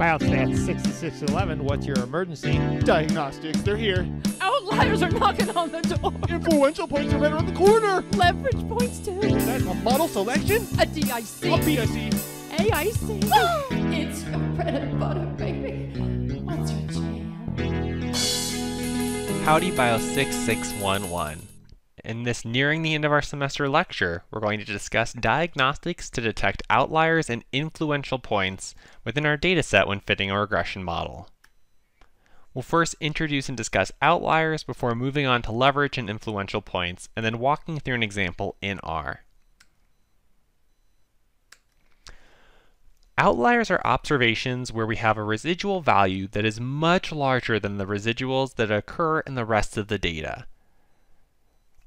Biostat 6611, what's your emergency? Diagnostics, they're here. Outliers are knocking on the door. Influential points are right around the corner. Leverage points too. Is that a model selection? A DIC. A BIC. AIC. it's your bread and butter, baby. What's your jam? Howdy Bio 6611. In this nearing the end of our semester lecture, we're going to discuss diagnostics to detect outliers and influential points within our dataset when fitting a regression model. We'll first introduce and discuss outliers before moving on to leverage and influential points, and then walking through an example in R. Outliers are observations where we have a residual value that is much larger than the residuals that occur in the rest of the data.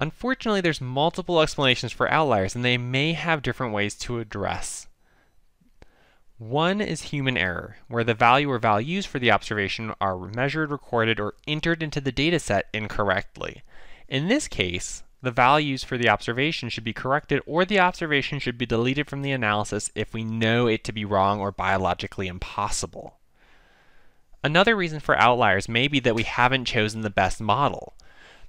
Unfortunately, there's multiple explanations for outliers, and they may have different ways to address. One is human error, where the value or values for the observation are measured, recorded, or entered into the data set incorrectly. In this case, the values for the observation should be corrected or the observation should be deleted from the analysis if we know it to be wrong or biologically impossible. Another reason for outliers may be that we haven't chosen the best model.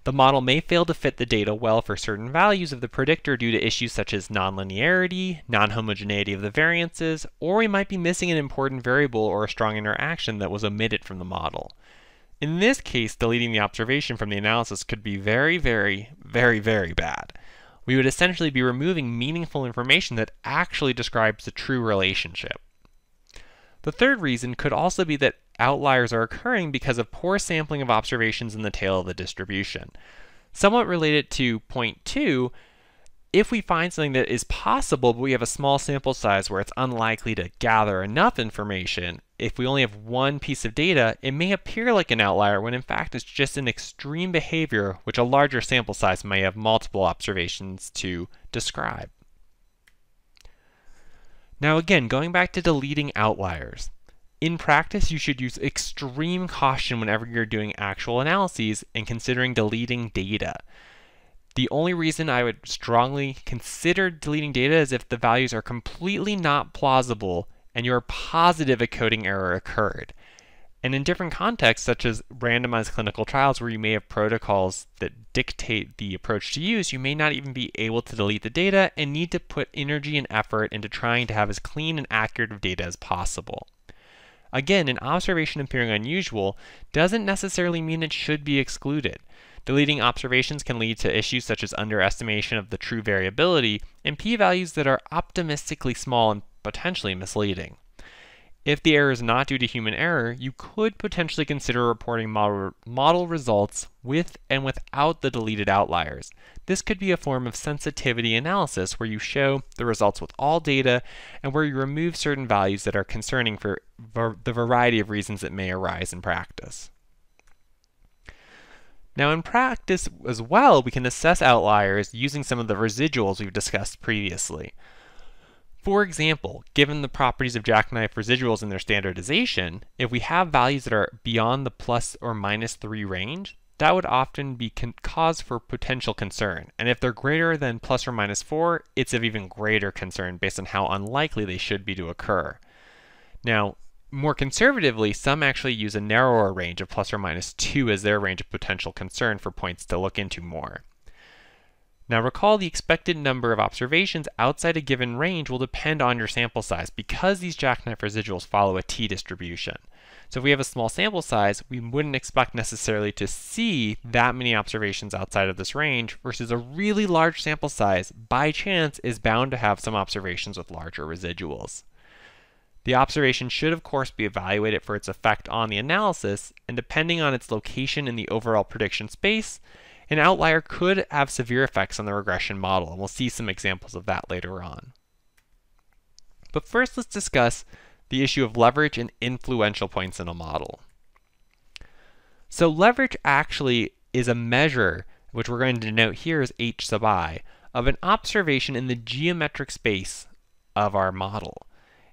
The model may fail to fit the data well for certain values of the predictor due to issues such as nonlinearity, nonhomogeneity of the variances, or we might be missing an important variable or a strong interaction that was omitted from the model. In this case, deleting the observation from the analysis could be very, very, very, very bad. We would essentially be removing meaningful information that actually describes the true relationship. The third reason could also be that outliers are occurring because of poor sampling of observations in the tail of the distribution. Somewhat related to point two, if we find something that is possible, but we have a small sample size where it's unlikely to gather enough information, if we only have one piece of data, it may appear like an outlier when in fact it's just an extreme behavior which a larger sample size may have multiple observations to describe. Now again, going back to deleting outliers, in practice, you should use extreme caution whenever you're doing actual analyses and considering deleting data. The only reason I would strongly consider deleting data is if the values are completely not plausible and you're positive a coding error occurred. And in different contexts, such as randomized clinical trials where you may have protocols that dictate the approach to use, you may not even be able to delete the data and need to put energy and effort into trying to have as clean and accurate of data as possible. Again, an observation appearing unusual doesn't necessarily mean it should be excluded. Deleting observations can lead to issues such as underestimation of the true variability and p values that are optimistically small and potentially misleading. If the error is not due to human error, you could potentially consider reporting model, model, results with and without the deleted outliers. This could be a form of sensitivity analysis where you show the results with all data and where you remove certain values that are concerning for the variety of reasons that may arise in practice. Now in practice as well, we can assess outliers using some of the residuals we've discussed previously. For example, given the properties of jackknife residuals and their standardization, if we have values that are beyond the plus or minus 3 range, that would often be cause for potential concern. And if they're greater than plus or minus 4, it's of even greater concern based on how unlikely they should be to occur. Now, more conservatively, some actually use a narrower range of plus or minus 2 as their range of potential concern for points to look into more. Now recall the expected number of observations outside a given range will depend on your sample size because these jackknife residuals follow a t-distribution. So if we have a small sample size, we wouldn't expect necessarily to see that many observations outside of this range versus a really large sample size by chance is bound to have some observations with larger residuals. The observation should of course be evaluated for its effect on the analysis and depending on its location in the overall prediction space, an outlier could have severe effects on the regression model, and we'll see some examples of that later on. But first, let's discuss the issue of leverage and influential points in a model. So leverage actually is a measure, which we're going to denote here as h sub i, of an observation in the geometric space of our model.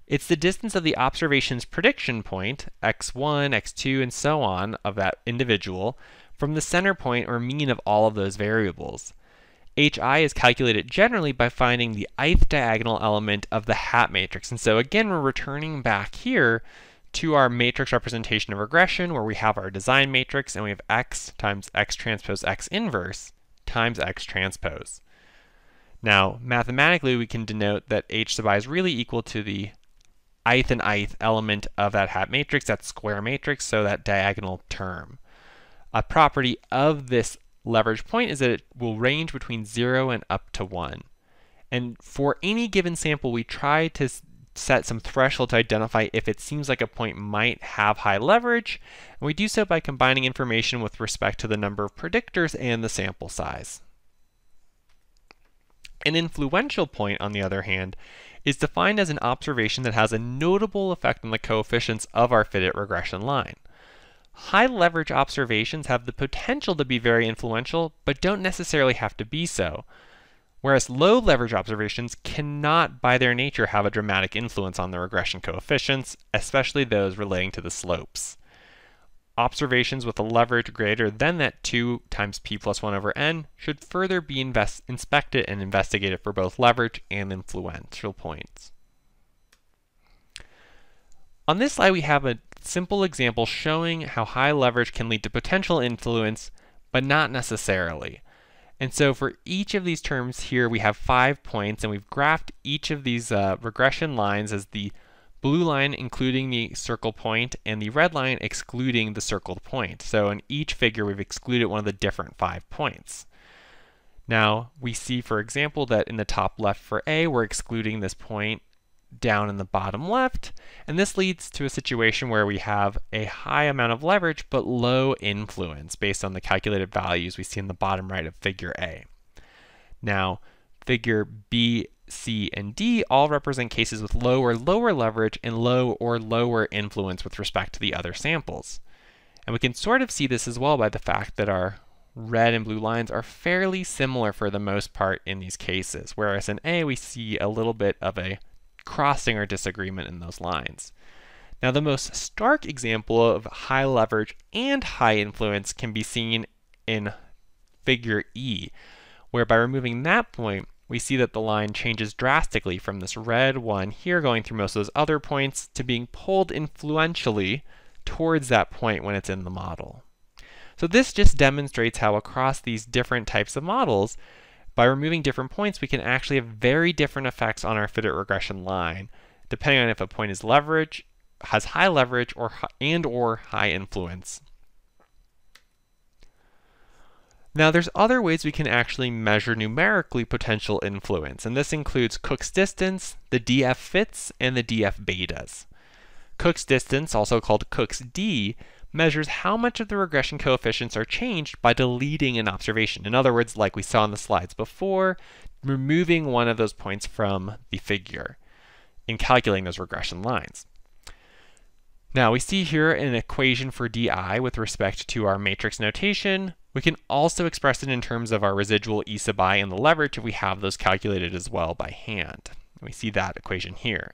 It's the distance of the observation's prediction point, x1, x2, and so on, of that individual, from the center point or mean of all of those variables. HI is calculated generally by finding the ith diagonal element of the hat matrix. And so again, we're returning back here to our matrix representation of regression where we have our design matrix and we have x times x transpose x inverse times x transpose. Now, mathematically, we can denote that h sub i is really equal to the ith and ith element of that hat matrix, that square matrix, so that diagonal term. A property of this leverage point is that it will range between 0 and up to 1. And for any given sample, we try to set some threshold to identify if it seems like a point might have high leverage, and we do so by combining information with respect to the number of predictors and the sample size. An influential point, on the other hand, is defined as an observation that has a notable effect on the coefficients of our fitted regression line high leverage observations have the potential to be very influential, but don't necessarily have to be so. Whereas low leverage observations cannot, by their nature, have a dramatic influence on the regression coefficients, especially those relating to the slopes. Observations with a leverage greater than that 2 times p plus 1 over n should further be inspected and investigated for both leverage and influential points. On this slide, we have a simple example showing how high leverage can lead to potential influence, but not necessarily. And so for each of these terms here, we have five points, and we've graphed each of these uh, regression lines as the blue line including the circle point and the red line excluding the circled point. So in each figure, we've excluded one of the different five points. Now, we see, for example, that in the top left for A, we're excluding this point down in the bottom left, and this leads to a situation where we have a high amount of leverage but low influence based on the calculated values we see in the bottom right of figure A. Now, figure B, C, and D all represent cases with low or lower leverage and low or lower influence with respect to the other samples. And we can sort of see this as well by the fact that our red and blue lines are fairly similar for the most part in these cases, whereas in A we see a little bit of a crossing or disagreement in those lines. Now, the most stark example of high leverage and high influence can be seen in figure E, where by removing that point, we see that the line changes drastically from this red one here going through most of those other points to being pulled influentially towards that point when it's in the model. So this just demonstrates how across these different types of models, by removing different points, we can actually have very different effects on our fitted regression line, depending on if a point is leverage, has high leverage, or and or high influence. Now there's other ways we can actually measure numerically potential influence, and this includes Cook's distance, the DF fits, and the DF betas. Cook's distance, also called Cook's D, measures how much of the regression coefficients are changed by deleting an observation. In other words, like we saw in the slides before, removing one of those points from the figure in calculating those regression lines. Now we see here an equation for DI with respect to our matrix notation. We can also express it in terms of our residual E sub i and the leverage if we have those calculated as well by hand. We see that equation here.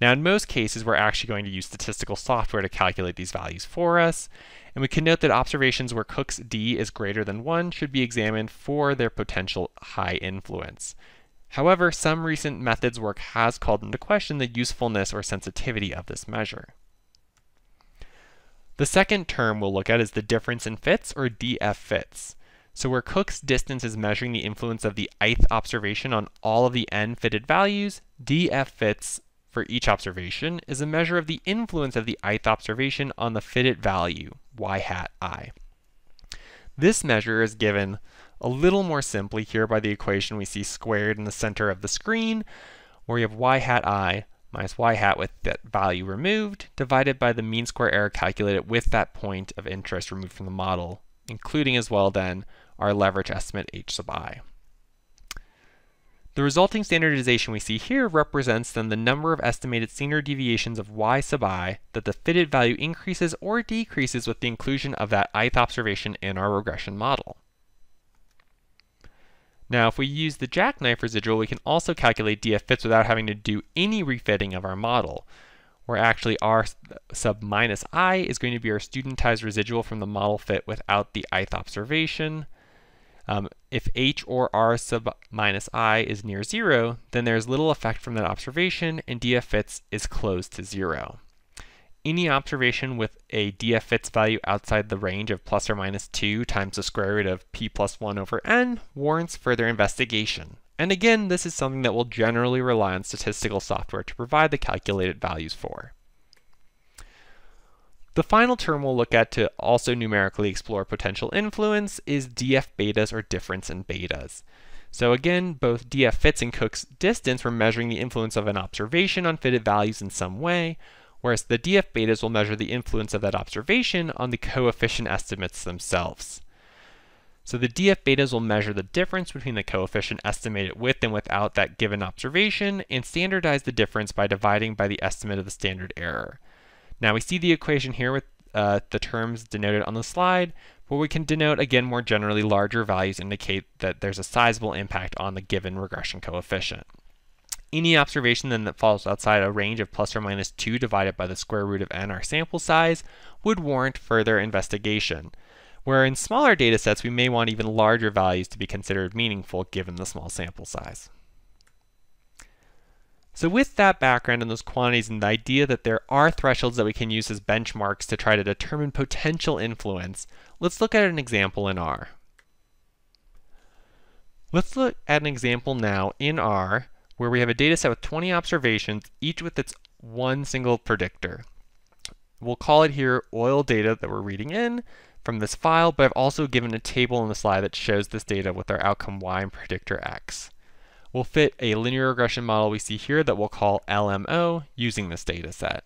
Now in most cases, we're actually going to use statistical software to calculate these values for us. And we can note that observations where Cook's D is greater than 1 should be examined for their potential high influence. However, some recent methods work has called into question the usefulness or sensitivity of this measure. The second term we'll look at is the difference in fits, or DF fits. So where Cook's distance is measuring the influence of the ith observation on all of the n fitted values, DF fits for each observation is a measure of the influence of the ith observation on the fitted value, y hat i. This measure is given a little more simply here by the equation we see squared in the center of the screen, where we have y hat i minus y hat with that value removed, divided by the mean square error calculated with that point of interest removed from the model, including as well then our leverage estimate h sub i. The resulting standardization we see here represents then the number of estimated standard deviations of y sub i that the fitted value increases or decreases with the inclusion of that ith observation in our regression model. Now, if we use the jackknife residual, we can also calculate df fits without having to do any refitting of our model, where actually r sub minus i is going to be our studentized residual from the model fit without the ith observation, um, if h or r sub minus i is near 0, then there's little effect from that observation, and dfits is close to 0. Any observation with a dfits value outside the range of plus or minus 2 times the square root of p plus 1 over n warrants further investigation. And again, this is something that will generally rely on statistical software to provide the calculated values for. The final term we'll look at to also numerically explore potential influence is df betas or difference in betas. So again, both df fits and Cook's distance were measuring the influence of an observation on fitted values in some way, whereas the df betas will measure the influence of that observation on the coefficient estimates themselves. So the df betas will measure the difference between the coefficient estimated with and without that given observation and standardize the difference by dividing by the estimate of the standard error. Now we see the equation here with uh, the terms denoted on the slide, but we can denote again more generally larger values indicate that there's a sizable impact on the given regression coefficient. Any observation then that falls outside a range of plus or minus 2 divided by the square root of n, our sample size, would warrant further investigation. Where in smaller data sets, we may want even larger values to be considered meaningful given the small sample size. So with that background and those quantities and the idea that there are thresholds that we can use as benchmarks to try to determine potential influence, let's look at an example in R. Let's look at an example now in R where we have a data set with 20 observations, each with its one single predictor. We'll call it here oil data that we're reading in from this file, but I've also given a table in the slide that shows this data with our outcome Y and predictor X. We'll fit a linear regression model we see here that we'll call LMO using this data set.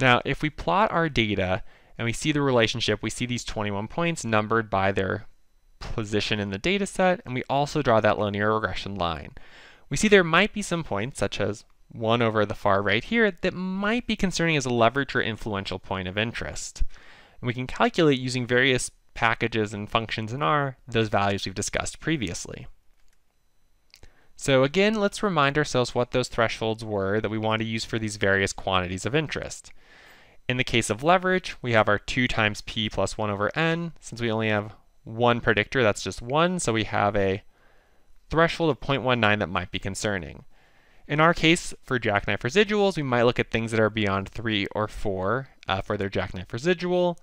Now, if we plot our data and we see the relationship, we see these 21 points numbered by their position in the data set, and we also draw that linear regression line. We see there might be some points, such as one over the far right here, that might be concerning as a leverage or influential point of interest. And we can calculate using various packages and functions in R, those values we've discussed previously. So again, let's remind ourselves what those thresholds were that we want to use for these various quantities of interest. In the case of leverage, we have our 2 times p plus 1 over n. Since we only have one predictor, that's just 1, so we have a threshold of 0.19 that might be concerning. In our case, for jackknife residuals, we might look at things that are beyond 3 or 4 uh, for their jackknife residual.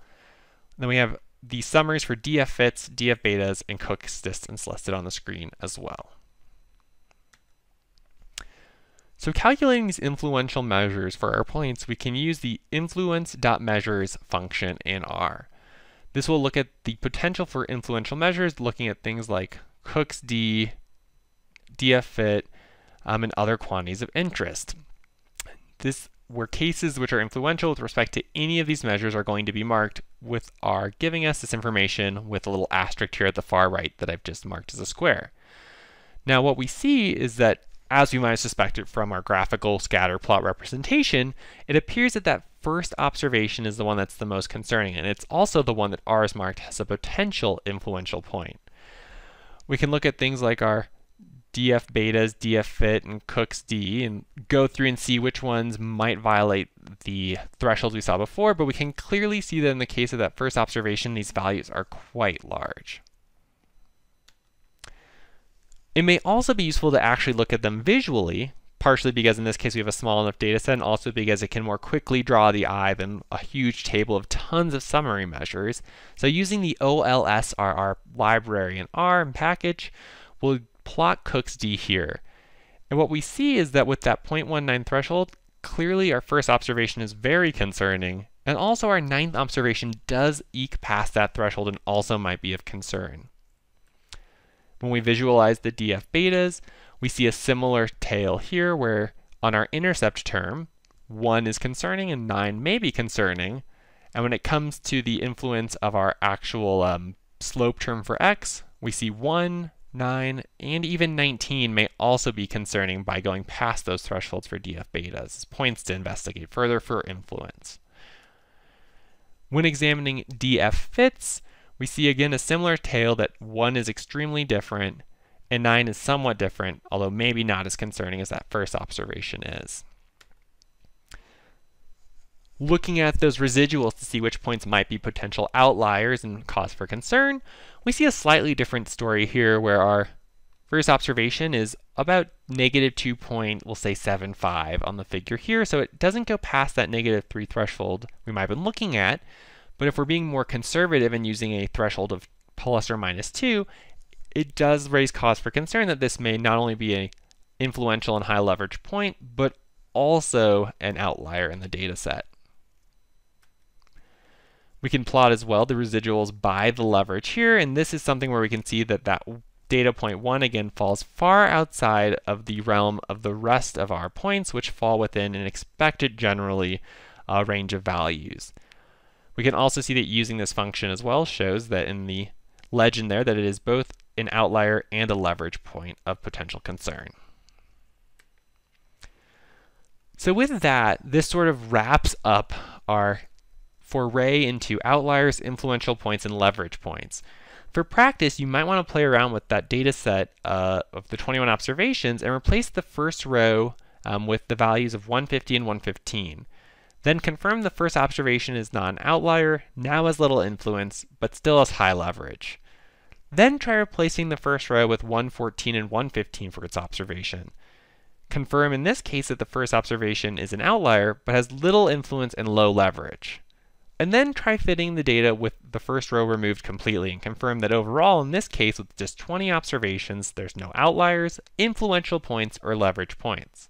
Then we have the summaries for DF fits, DF betas, and Cook's distance listed on the screen as well. So calculating these influential measures for our points, we can use the influence.measures function in R. This will look at the potential for influential measures, looking at things like Cook's D, DF fit, um, and other quantities of interest. This where cases which are influential with respect to any of these measures are going to be marked with R giving us this information with a little asterisk here at the far right that I've just marked as a square. Now what we see is that as we might have suspected from our graphical scatter plot representation, it appears that that first observation is the one that's the most concerning, and it's also the one that R is marked as a potential influential point. We can look at things like our df betas, df fit, and cooks d, and go through and see which ones might violate the thresholds we saw before, but we can clearly see that in the case of that first observation, these values are quite large. It may also be useful to actually look at them visually, partially because in this case we have a small enough data set, and also because it can more quickly draw the eye than a huge table of tons of summary measures. So using the OLSRR library in R and package will plot cooks D here. And what we see is that with that 0.19 threshold, clearly our first observation is very concerning, and also our ninth observation does eke past that threshold and also might be of concern. When we visualize the df betas, we see a similar tail here where on our intercept term, 1 is concerning and 9 may be concerning. And when it comes to the influence of our actual um, slope term for x, we see 1, 9, and even 19 may also be concerning by going past those thresholds for DF betas as points to investigate further for influence. When examining DF fits, we see again a similar tale that 1 is extremely different and 9 is somewhat different, although maybe not as concerning as that first observation is. Looking at those residuals to see which points might be potential outliers and cause for concern, we see a slightly different story here where our first observation is about negative 2 point, we'll say 75 on the figure here, so it doesn't go past that negative 3 threshold we might have been looking at, but if we're being more conservative and using a threshold of plus or minus 2, it does raise cause for concern that this may not only be an influential and high leverage point, but also an outlier in the data set. We can plot as well the residuals by the leverage here, and this is something where we can see that that data point 1 again falls far outside of the realm of the rest of our points, which fall within an expected generally uh, range of values. We can also see that using this function as well shows that in the legend there that it is both an outlier and a leverage point of potential concern. So with that, this sort of wraps up our foray into outliers, influential points, and leverage points. For practice, you might want to play around with that data set uh, of the 21 observations and replace the first row um, with the values of 150 and 115. Then confirm the first observation is not an outlier, now has little influence, but still has high leverage. Then try replacing the first row with 114 and 115 for its observation. Confirm in this case that the first observation is an outlier, but has little influence and low leverage and then try fitting the data with the first row removed completely and confirm that overall, in this case with just 20 observations, there's no outliers, influential points, or leverage points.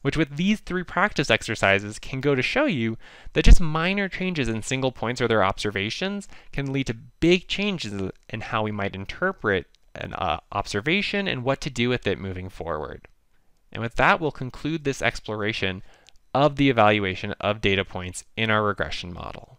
Which with these three practice exercises can go to show you that just minor changes in single points or their observations can lead to big changes in how we might interpret an uh, observation and what to do with it moving forward. And with that, we'll conclude this exploration of the evaluation of data points in our regression model.